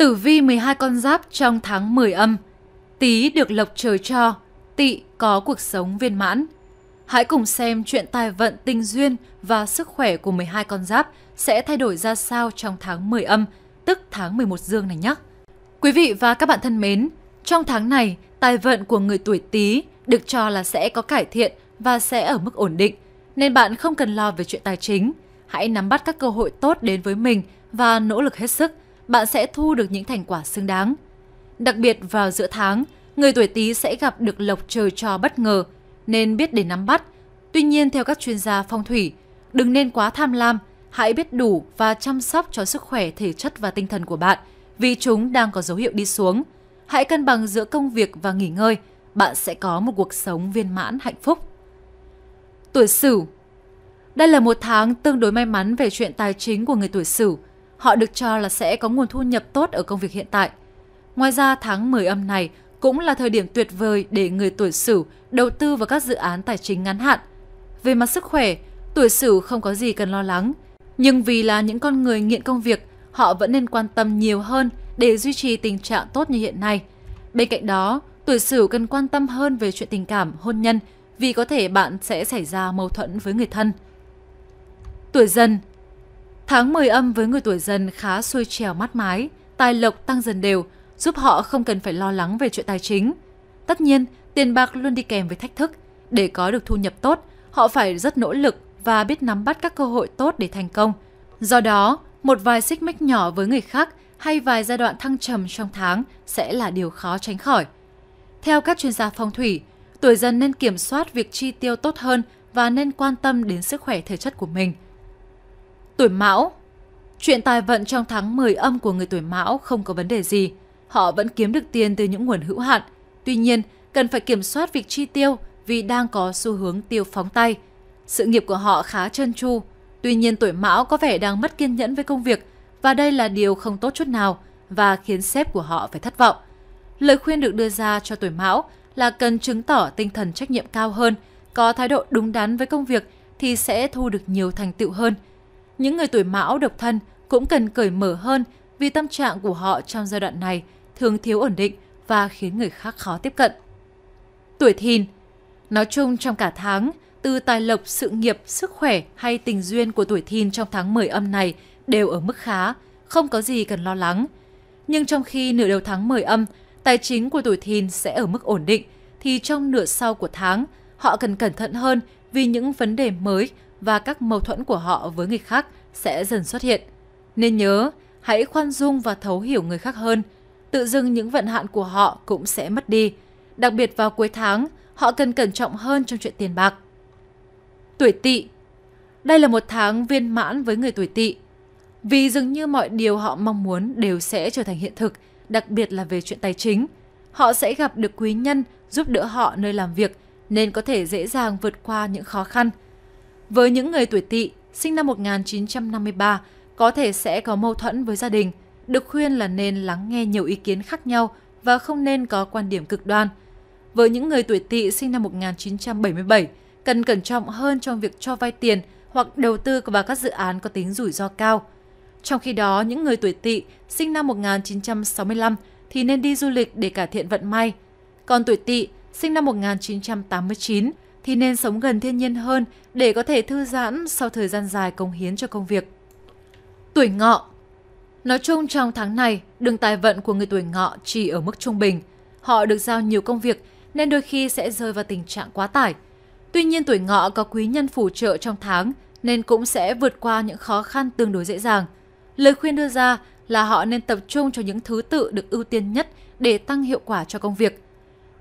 Tử vi 12 con giáp trong tháng 10 âm. Tý được lộc trời cho, Tị có cuộc sống viên mãn. Hãy cùng xem chuyện tài vận tình duyên và sức khỏe của 12 con giáp sẽ thay đổi ra sao trong tháng 10 âm, tức tháng 11 dương này nhé. Quý vị và các bạn thân mến, trong tháng này, tài vận của người tuổi Tý được cho là sẽ có cải thiện và sẽ ở mức ổn định, nên bạn không cần lo về chuyện tài chính. Hãy nắm bắt các cơ hội tốt đến với mình và nỗ lực hết sức bạn sẽ thu được những thành quả xứng đáng. Đặc biệt vào giữa tháng, người tuổi Tý sẽ gặp được lộc trời cho bất ngờ nên biết để nắm bắt. Tuy nhiên theo các chuyên gia phong thủy, đừng nên quá tham lam, hãy biết đủ và chăm sóc cho sức khỏe thể chất và tinh thần của bạn vì chúng đang có dấu hiệu đi xuống. Hãy cân bằng giữa công việc và nghỉ ngơi, bạn sẽ có một cuộc sống viên mãn hạnh phúc. Tuổi Sửu Đây là một tháng tương đối may mắn về chuyện tài chính của người tuổi Sửu họ được cho là sẽ có nguồn thu nhập tốt ở công việc hiện tại. Ngoài ra, tháng 10 âm này cũng là thời điểm tuyệt vời để người tuổi Sửu đầu tư vào các dự án tài chính ngắn hạn. Về mặt sức khỏe, tuổi Sửu không có gì cần lo lắng, nhưng vì là những con người nghiện công việc, họ vẫn nên quan tâm nhiều hơn để duy trì tình trạng tốt như hiện nay. Bên cạnh đó, tuổi Sửu cần quan tâm hơn về chuyện tình cảm, hôn nhân vì có thể bạn sẽ xảy ra mâu thuẫn với người thân. Tuổi Dần Tháng 10 âm với người tuổi dần khá xuôi trèo mát mái, tài lộc tăng dần đều, giúp họ không cần phải lo lắng về chuyện tài chính. Tất nhiên, tiền bạc luôn đi kèm với thách thức. Để có được thu nhập tốt, họ phải rất nỗ lực và biết nắm bắt các cơ hội tốt để thành công. Do đó, một vài xích mích nhỏ với người khác hay vài giai đoạn thăng trầm trong tháng sẽ là điều khó tránh khỏi. Theo các chuyên gia phong thủy, tuổi dần nên kiểm soát việc chi tiêu tốt hơn và nên quan tâm đến sức khỏe thể chất của mình – Tuổi Mão Chuyện tài vận trong tháng 10 âm của người tuổi Mão không có vấn đề gì. Họ vẫn kiếm được tiền từ những nguồn hữu hạn. Tuy nhiên, cần phải kiểm soát việc chi tiêu vì đang có xu hướng tiêu phóng tay. Sự nghiệp của họ khá trơn tru. Tuy nhiên, tuổi Mão có vẻ đang mất kiên nhẫn với công việc và đây là điều không tốt chút nào và khiến sếp của họ phải thất vọng. Lời khuyên được đưa ra cho tuổi Mão là cần chứng tỏ tinh thần trách nhiệm cao hơn, có thái độ đúng đắn với công việc thì sẽ thu được nhiều thành tựu hơn – những người tuổi mão độc thân cũng cần cởi mở hơn vì tâm trạng của họ trong giai đoạn này thường thiếu ổn định và khiến người khác khó tiếp cận. Tuổi thìn Nói chung trong cả tháng, từ tài lộc, sự nghiệp, sức khỏe hay tình duyên của tuổi thìn trong tháng 10 âm này đều ở mức khá, không có gì cần lo lắng. Nhưng trong khi nửa đầu tháng 10 âm, tài chính của tuổi thìn sẽ ở mức ổn định, thì trong nửa sau của tháng, họ cần cẩn thận hơn vì những vấn đề mới và các mâu thuẫn của họ với người khác sẽ dần xuất hiện. Nên nhớ, hãy khoan dung và thấu hiểu người khác hơn. Tự dưng những vận hạn của họ cũng sẽ mất đi. Đặc biệt vào cuối tháng, họ cần cẩn trọng hơn trong chuyện tiền bạc. Tuổi tỵ Đây là một tháng viên mãn với người tuổi tỵ. Vì dường như mọi điều họ mong muốn đều sẽ trở thành hiện thực, đặc biệt là về chuyện tài chính. Họ sẽ gặp được quý nhân giúp đỡ họ nơi làm việc nên có thể dễ dàng vượt qua những khó khăn – với những người tuổi tỵ sinh năm 1953 có thể sẽ có mâu thuẫn với gia đình, được khuyên là nên lắng nghe nhiều ý kiến khác nhau và không nên có quan điểm cực đoan. Với những người tuổi tỵ sinh năm 1977, cần cẩn trọng hơn trong việc cho vay tiền hoặc đầu tư vào các dự án có tính rủi ro cao. Trong khi đó, những người tuổi tỵ sinh năm 1965 thì nên đi du lịch để cải thiện vận may. Còn tuổi tỵ sinh năm 1989 thì nên sống gần thiên nhiên hơn để có thể thư giãn sau thời gian dài cống hiến cho công việc. Tuổi ngọ Nói chung trong tháng này, đường tài vận của người tuổi ngọ chỉ ở mức trung bình. Họ được giao nhiều công việc nên đôi khi sẽ rơi vào tình trạng quá tải. Tuy nhiên tuổi ngọ có quý nhân phù trợ trong tháng nên cũng sẽ vượt qua những khó khăn tương đối dễ dàng. Lời khuyên đưa ra là họ nên tập trung cho những thứ tự được ưu tiên nhất để tăng hiệu quả cho công việc.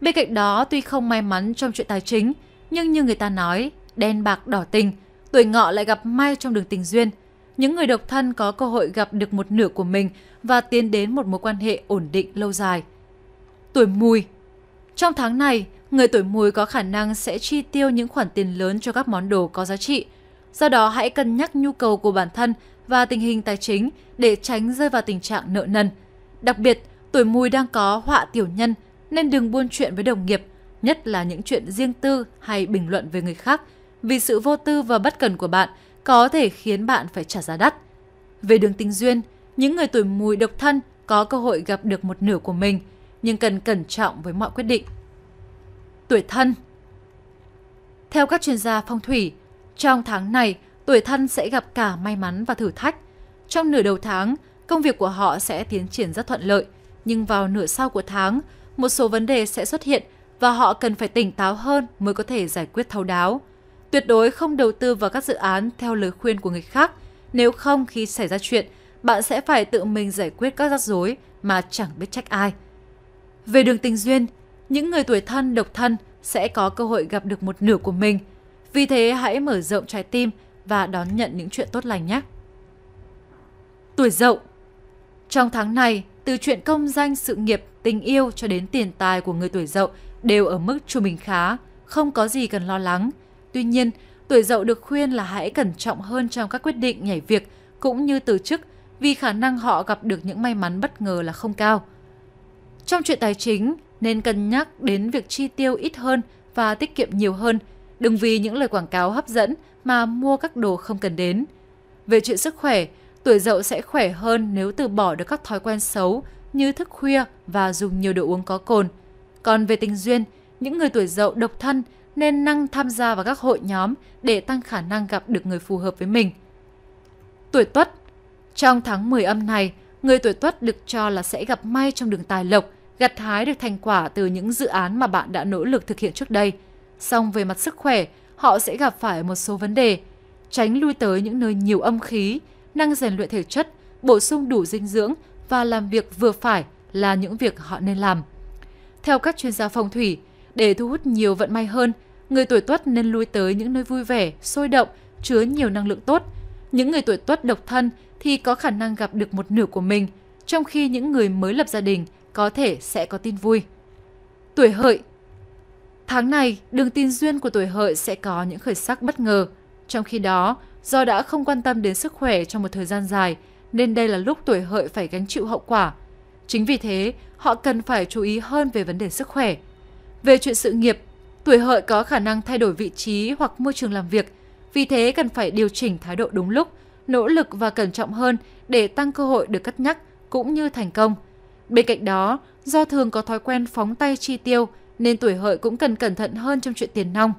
Bên cạnh đó, tuy không may mắn trong chuyện tài chính, nhưng như người ta nói, đen bạc đỏ tình, tuổi ngọ lại gặp may trong đường tình duyên. Những người độc thân có cơ hội gặp được một nửa của mình và tiến đến một mối quan hệ ổn định lâu dài. Tuổi mùi Trong tháng này, người tuổi mùi có khả năng sẽ chi tiêu những khoản tiền lớn cho các món đồ có giá trị. Do đó hãy cân nhắc nhu cầu của bản thân và tình hình tài chính để tránh rơi vào tình trạng nợ nần. Đặc biệt, tuổi mùi đang có họa tiểu nhân nên đừng buôn chuyện với đồng nghiệp – nhất là những chuyện riêng tư hay bình luận về người khác, vì sự vô tư và bất cần của bạn có thể khiến bạn phải trả giá đắt. Về đường tình duyên, những người tuổi mùi độc thân có cơ hội gặp được một nửa của mình, nhưng cần cẩn trọng với mọi quyết định. Tuổi thân Theo các chuyên gia phong thủy, trong tháng này, tuổi thân sẽ gặp cả may mắn và thử thách. Trong nửa đầu tháng, công việc của họ sẽ tiến triển rất thuận lợi, nhưng vào nửa sau của tháng, một số vấn đề sẽ xuất hiện và họ cần phải tỉnh táo hơn mới có thể giải quyết thấu đáo. Tuyệt đối không đầu tư vào các dự án theo lời khuyên của người khác, nếu không khi xảy ra chuyện, bạn sẽ phải tự mình giải quyết các rắc rối mà chẳng biết trách ai. Về đường tình duyên, những người tuổi thân độc thân sẽ có cơ hội gặp được một nửa của mình. Vì thế hãy mở rộng trái tim và đón nhận những chuyện tốt lành nhé. Tuổi dậu Trong tháng này, từ chuyện công danh sự nghiệp tình yêu cho đến tiền tài của người tuổi dậu đều ở mức trung bình khá, không có gì cần lo lắng. Tuy nhiên, tuổi dậu được khuyên là hãy cẩn trọng hơn trong các quyết định nhảy việc cũng như từ chức vì khả năng họ gặp được những may mắn bất ngờ là không cao. Trong chuyện tài chính nên cân nhắc đến việc chi tiêu ít hơn và tiết kiệm nhiều hơn, đừng vì những lời quảng cáo hấp dẫn mà mua các đồ không cần đến. Về chuyện sức khỏe, tuổi dậu sẽ khỏe hơn nếu từ bỏ được các thói quen xấu như thức khuya và dùng nhiều đồ uống có cồn. Còn về tình duyên, những người tuổi dậu độc thân nên năng tham gia vào các hội nhóm để tăng khả năng gặp được người phù hợp với mình. Tuổi Tuất Trong tháng 10 âm này, người tuổi Tuất được cho là sẽ gặp may trong đường tài lộc, gặt hái được thành quả từ những dự án mà bạn đã nỗ lực thực hiện trước đây. Song về mặt sức khỏe, họ sẽ gặp phải một số vấn đề. Tránh lui tới những nơi nhiều âm khí, năng rèn luyện thể chất, bổ sung đủ dinh dưỡng và làm việc vừa phải là những việc họ nên làm. Theo các chuyên gia phong thủy, để thu hút nhiều vận may hơn, người tuổi Tuất nên lui tới những nơi vui vẻ, sôi động, chứa nhiều năng lượng tốt. Những người tuổi Tuất độc thân thì có khả năng gặp được một nửa của mình, trong khi những người mới lập gia đình có thể sẽ có tin vui. Tuổi Hợi Tháng này, đường tin duyên của tuổi Hợi sẽ có những khởi sắc bất ngờ. Trong khi đó, do đã không quan tâm đến sức khỏe trong một thời gian dài, nên đây là lúc tuổi hợi phải gánh chịu hậu quả. Chính vì thế, họ cần phải chú ý hơn về vấn đề sức khỏe. Về chuyện sự nghiệp, tuổi hợi có khả năng thay đổi vị trí hoặc môi trường làm việc, vì thế cần phải điều chỉnh thái độ đúng lúc, nỗ lực và cẩn trọng hơn để tăng cơ hội được cất nhắc cũng như thành công. Bên cạnh đó, do thường có thói quen phóng tay chi tiêu nên tuổi hợi cũng cần cẩn thận hơn trong chuyện tiền nong.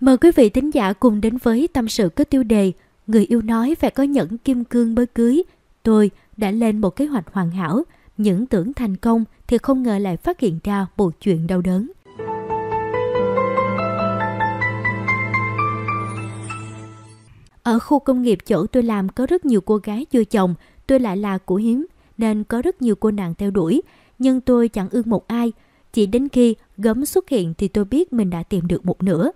Mời quý vị thính giả cùng đến với tâm sự có tiêu đề Người yêu nói phải có nhẫn kim cương mới cưới. Tôi đã lên một kế hoạch hoàn hảo, những tưởng thành công thì không ngờ lại phát hiện ra một chuyện đau đớn. Ở khu công nghiệp chỗ tôi làm có rất nhiều cô gái chưa chồng, tôi lại là của hiếm nên có rất nhiều cô nàng theo đuổi, nhưng tôi chẳng ương một ai. Chỉ đến khi gấm xuất hiện thì tôi biết mình đã tìm được một nửa.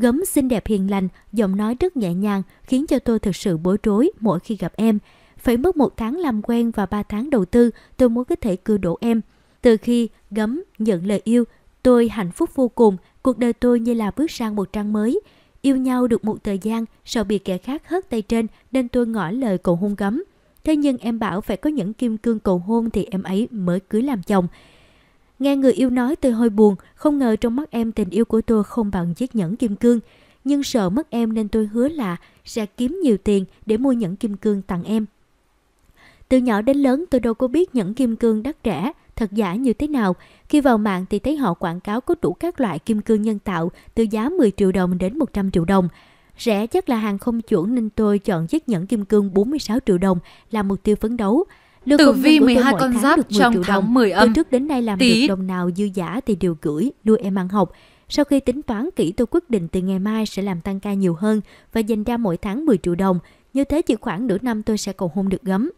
Gấm xinh đẹp hiền lành, giọng nói rất nhẹ nhàng khiến cho tôi thực sự bối rối mỗi khi gặp em. Phải mất một tháng làm quen và ba tháng đầu tư tôi mới có thể cưa đổ em. Từ khi Gấm nhận lời yêu, tôi hạnh phúc vô cùng, cuộc đời tôi như là bước sang một trang mới. Yêu nhau được một thời gian, sợ bị kẻ khác hớt tay trên nên tôi ngỏ lời cầu hôn Gấm. Thế nhưng em bảo phải có những kim cương cầu hôn thì em ấy mới cưới làm chồng. Nghe người yêu nói tôi hơi buồn, không ngờ trong mắt em tình yêu của tôi không bằng chiếc nhẫn kim cương. Nhưng sợ mất em nên tôi hứa là sẽ kiếm nhiều tiền để mua nhẫn kim cương tặng em. Từ nhỏ đến lớn tôi đâu có biết nhẫn kim cương đắt rẻ, thật giả như thế nào. Khi vào mạng thì thấy họ quảng cáo có đủ các loại kim cương nhân tạo từ giá 10 triệu đồng đến 100 triệu đồng. Rẻ chắc là hàng không chuẩn nên tôi chọn chiếc nhẫn kim cương 46 triệu đồng là mục tiêu phấn đấu. Lương Tử Vi 12 con giáp trong đồng. tháng 10 âm. Từ trước đến nay làm Tí. được đồng nào dư giả thì đều gửi, nuôi em ăn học. Sau khi tính toán kỹ tôi quyết định từ ngày mai sẽ làm tăng ca nhiều hơn và dành ra mỗi tháng 10 triệu đồng. Như thế chỉ khoảng nửa năm tôi sẽ cầu hôn được gấm.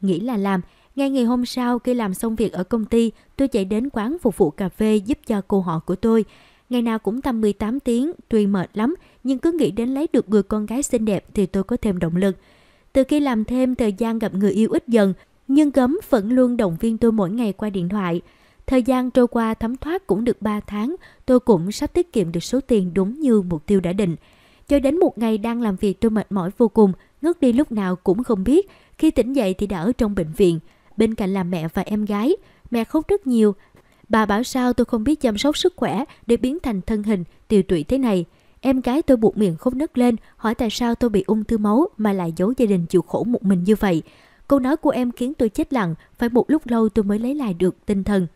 Nghĩ là làm, ngay ngày hôm sau khi làm xong việc ở công ty, tôi chạy đến quán phục vụ cà phê giúp cho cô họ của tôi. Ngày nào cũng tầm 18 tiếng, tuy mệt lắm, nhưng cứ nghĩ đến lấy được người con gái xinh đẹp thì tôi có thêm động lực. Từ khi làm thêm, thời gian gặp người yêu ít dần, nhưng gấm vẫn luôn động viên tôi mỗi ngày qua điện thoại. Thời gian trôi qua thấm thoát cũng được 3 tháng, tôi cũng sắp tiết kiệm được số tiền đúng như mục tiêu đã định. Cho đến một ngày đang làm việc tôi mệt mỏi vô cùng, ngất đi lúc nào cũng không biết. Khi tỉnh dậy thì đã ở trong bệnh viện, bên cạnh là mẹ và em gái. Mẹ khóc rất nhiều. Bà bảo sao tôi không biết chăm sóc sức khỏe để biến thành thân hình tiều tụy thế này. Em gái tôi buộc miệng khóc nấc lên, hỏi tại sao tôi bị ung thư máu mà lại giấu gia đình chịu khổ một mình như vậy. Câu nói của em khiến tôi chết lặng, phải một lúc lâu tôi mới lấy lại được tinh thần.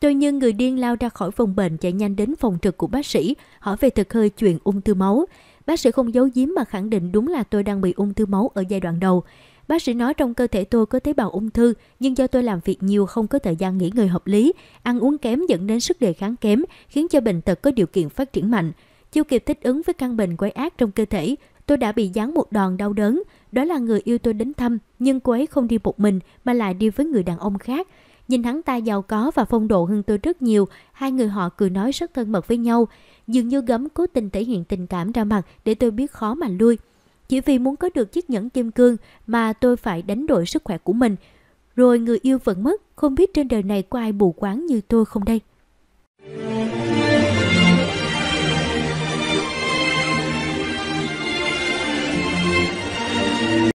tôi như người điên lao ra khỏi phòng bệnh chạy nhanh đến phòng trực của bác sĩ, hỏi về thực hơi chuyện ung thư máu. Bác sĩ không giấu giếm mà khẳng định đúng là tôi đang bị ung thư máu ở giai đoạn đầu. Bác sĩ nói trong cơ thể tôi có tế bào ung thư, nhưng do tôi làm việc nhiều không có thời gian nghỉ ngơi hợp lý, ăn uống kém dẫn đến sức đề kháng kém, khiến cho bệnh tật có điều kiện phát triển mạnh. Chưa kịp thích ứng với căn bệnh quái ác trong cơ thể, tôi đã bị giáng một đòn đau đớn. Đó là người yêu tôi đến thăm, nhưng cô ấy không đi một mình mà lại đi với người đàn ông khác. Nhìn hắn ta giàu có và phong độ hơn tôi rất nhiều, hai người họ cười nói rất thân mật với nhau. Dường như gấm cố tình thể hiện tình cảm ra mặt để tôi biết khó mà lui. Chỉ vì muốn có được chiếc nhẫn kim cương mà tôi phải đánh đổi sức khỏe của mình. Rồi người yêu vẫn mất, không biết trên đời này có ai bù quán như tôi không đây.